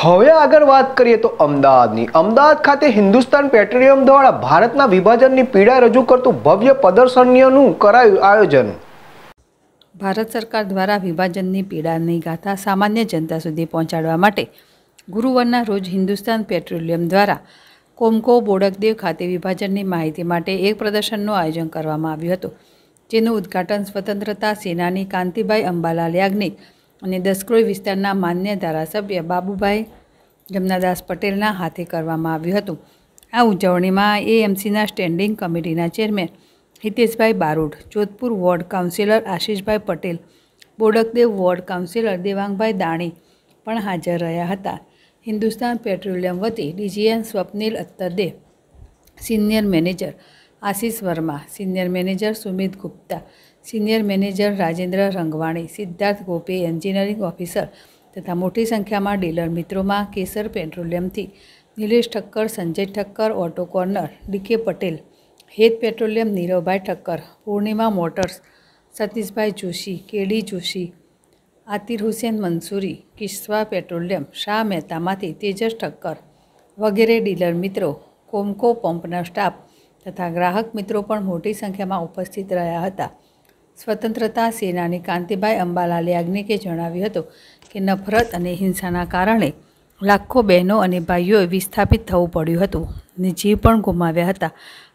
હવે આગળ વાત કરીએ તો અમદાવાદની અમદાવાદ ખાતે હિન્દુસ્તાન પેટ્રોલિયમ દ્વારા ભારતના વિભાજનની પીડા રજૂ કરતું ભવ્ય પ્રદર્શનનું કરાયું આયોજન ભારત સરકાર દ્વારા વિભાજનની પીડાની ગાથા સામાન્ય જનતા સુધી પહોંચાડવા માટે ગુરુવારના રોજ હિન્દુસ્તાન પેટ્રોલિયમ દ્વારા કોમકો બોડકદેવ ખાતે વિભાજનની માહિતી માટે એક પ્રદર્શનનું આયોજન કરવામાં આવ્યું હતું જેનું ઉદ્ઘાટન સ્વતંત્રતા સેનાની કાંતિભાઈ અંબાલાલ યાજ્ઞિક અને દસક્રોઈ વિસ્તારના માન્ય ધારાસભ્ય બાબુભાઈ જમનાદાસ પટેલના હાથે કરવામાં આવ્યું હતું આ ઉજવણીમાં એએમસીના સ્ટેન્ડિંગ કમિટીના ચેરમેન હિતેશભાઈ બારોટ જોધપુર વોર્ડ કાઉન્સિલર આશિષભાઈ પટેલ બોડકદેવ વોર્ડ કાઉન્સિલર દેવાંગભાઈ દાણી પણ હાજર રહ્યા હતા હિન્દુસ્તાન પેટ્રોલિયમ વતી DGM Swapnil Attarde senior manager Ashish Verma senior manager Sumit Gupta senior manager Rajendra Rangwani Siddharth Gopi engineering officer તથા મોટી સંખ્યામાં ડીલર મિત્રોમાં કેસર પેટ્રોલિયમથી Nilesh Thakkar Sanjay Thakkar Auto Corner DK Patel Het Petroleum નીરવભાઈ ઠક્કર પૂર્ણિમા મોટર્સ સતીશભાઈ જોશી કેડી જોશી આતિર હુસેન મંસૂરી કિશ્વા પેટ્રોલિયમ શાહ મહેતામાંથી તેજસ ઠક્કર વગેરે ડીલર મિત્રો કોમકો પંપના સ્ટાફ તથા ગ્રાહક મિત્રો પણ મોટી સંખ્યામાં ઉપસ્થિત રહ્યા હતા સ્વતંત્રતા સેનાની કાંતિભાઈ અંબાલાલ યાજ્ઞિકે જણાવ્યું હતું કે નફરત અને હિંસાના કારણે લાખો બહેનો અને ભાઈઓએ વિસ્થાપિત થવું પડ્યું હતું ને જીવ પણ ગુમાવ્યા હતા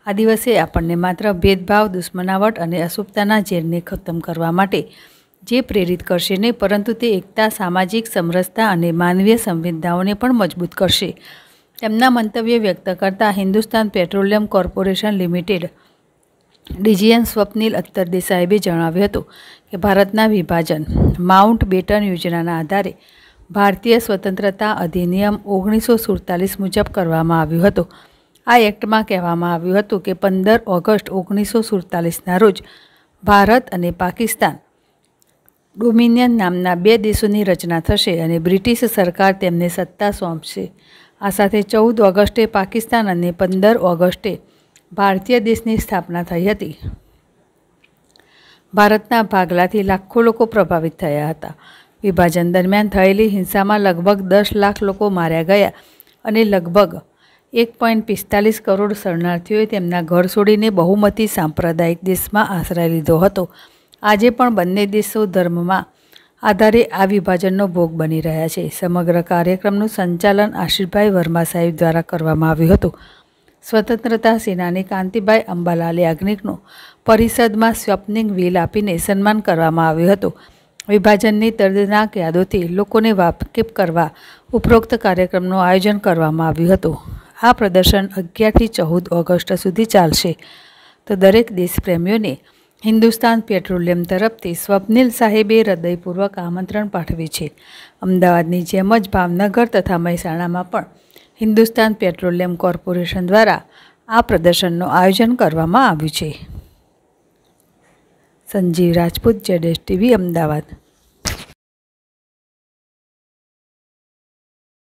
આ દિવસે આપણને માત્ર ભેદભાવ દુશ્મનાવટ અને અશુભતાના ઝેરને ખતમ કરવા માટે જે પ્રેરિત કરશે નહીં પરંતુ તે એકતા સામાજિક સમરસતા અને માનવીય સંવેદનાઓને પણ મજબૂત કરશે તેમના મંતવ્ય વ્યક્ત કરતા Hindustan Petroleum Corporation Limited DGM Swapnil Attar દેસાઈબે જણાવ્યું હતું કે ભારતના વિભાજન માઉન્ટ બેટન યોજનાના આધારે ભારતીય સ્વતંત્રતા અધિનિયમ ઓગણીસો સુડતાલીસ મુજબ કરવામાં આવ્યું હતું આ એક્ટમાં કહેવામાં આવ્યું હતું કે પંદર ઓગસ્ટ ઓગણીસો સુડતાલીસના રોજ ભારત અને પાકિસ્તાન ડોમિનિયન નામના બે દેશોની રચના થશે અને બ્રિટિશ સરકાર તેમને સત્તા સોંપશે આ સાથે ચૌદ ઓગસ્ટે પાકિસ્તાન અને પંદર ઓગસ્ટે ભારતીય દેશની સ્થાપના થઈ હતી ભારતના ભાગલાથી લાખો લોકો પ્રભાવિત થયા હતા વિભાજન દરમિયાન થયેલી હિંસામાં લગભગ દસ લાખ લોકો માર્યા ગયા અને લગભગ એક પોઈન્ટ પિસ્તાલીસ કરોડ શરણાર્થીઓએ તેમના ઘર છોડીને બહુમતી સાંપ્રદાયિક દેશમાં આશ્રય લીધો હતો આજે પણ બંને દેશો ધર્મમાં આધારે આ વિભાજનનો ભોગ બની રહ્યા છે સમગ્ર કાર્યક્રમનું સંચાલન આશીષભાઈ વર્મા સાહેબ દ્વારા કરવામાં આવ્યું હતું સ્વતંત્રતા સેનાની કાંતિભાઈ અંબાલાલે અગ્નિકનું પરિષદમાં સ્વપ્નિંગ વ્હીલ આપીને સન્માન કરવામાં આવ્યું હતું વિભાજનની દર્દનાક યાદોથી લોકોને વાકેફ કરવા ઉપરોક્ત કાર્યક્રમનું આયોજન કરવામાં આવ્યું હતું આ પ્રદર્શન અગિયારથી ચૌદ ઓગસ્ટ સુધી ચાલશે તો દરેક દેશપ્રેમીઓને હિન્દુસ્તાન પેટ્રોલિયમ તરફથી સ્વપ્નિલ સાહેબે હૃદયપૂર્વક આમંત્રણ પાઠવ્યું છે અમદાવાદની જેમ જ ભાવનગર તથા મહેસાણામાં પણ હિન્દુસ્તાન પેટ્રોલિયમ કોર્પોરેશન દ્વારા આ પ્રદર્શનનું આયોજન કરવામાં આવ્યું છે સંજીવ રાજપૂત જેડેશ ટીવી અમદાવાદ